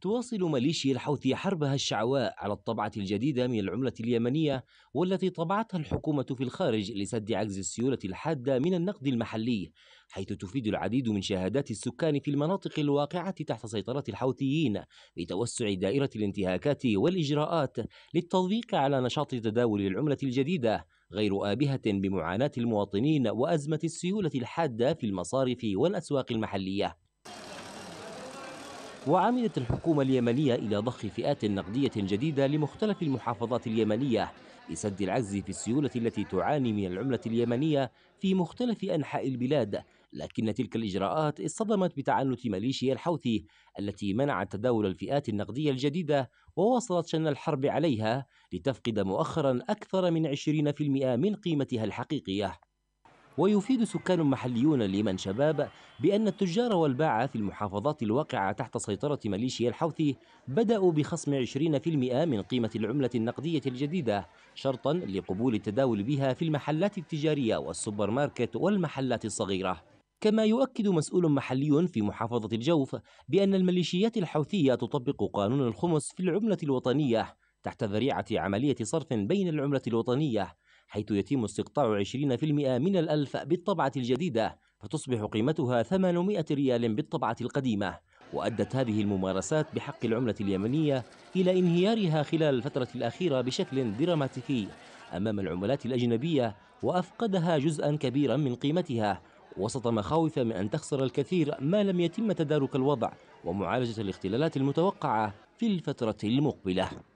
تواصل ميليشيا الحوثي حربها الشعواء على الطبعة الجديدة من العملة اليمنية والتي طبعتها الحكومة في الخارج لسد عجز السيولة الحادة من النقد المحلي حيث تفيد العديد من شهادات السكان في المناطق الواقعة تحت سيطرة الحوثيين بتوسع دائرة الانتهاكات والإجراءات للتضييق على نشاط تداول العملة الجديدة غير آبهة بمعاناة المواطنين وأزمة السيولة الحادة في المصارف والأسواق المحلية وعمدت الحكومة اليمنية إلى ضخ فئات نقدية جديدة لمختلف المحافظات اليمنية لسد العجز في السيولة التي تعاني من العملة اليمنية في مختلف أنحاء البلاد لكن تلك الإجراءات اصطدمت بتعنت ميليشيا الحوثي التي منعت تداول الفئات النقدية الجديدة وواصلت شن الحرب عليها لتفقد مؤخرا أكثر من 20% من قيمتها الحقيقية ويفيد سكان محليون اليمن شباب بأن التجار والباعة في المحافظات الواقعة تحت سيطرة ميليشيا الحوثي بدأوا بخصم 20% من قيمة العملة النقدية الجديدة شرطا لقبول التداول بها في المحلات التجارية والسوبر ماركت والمحلات الصغيرة كما يؤكد مسؤول محلي في محافظة الجوف بأن الميليشيات الحوثية تطبق قانون الخمس في العملة الوطنية تحت ذريعة عملية صرف بين العملة الوطنية حيث يتم استقطاع 20% من الألف بالطبعة الجديدة فتصبح قيمتها 800 ريال بالطبعة القديمة وأدت هذه الممارسات بحق العملة اليمنية إلى انهيارها خلال الفترة الأخيرة بشكل دراماتيكي أمام العملات الأجنبية وأفقدها جزءا كبيرا من قيمتها وسط مخاوف من أن تخسر الكثير ما لم يتم تدارك الوضع ومعالجة الاختلالات المتوقعة في الفترة المقبلة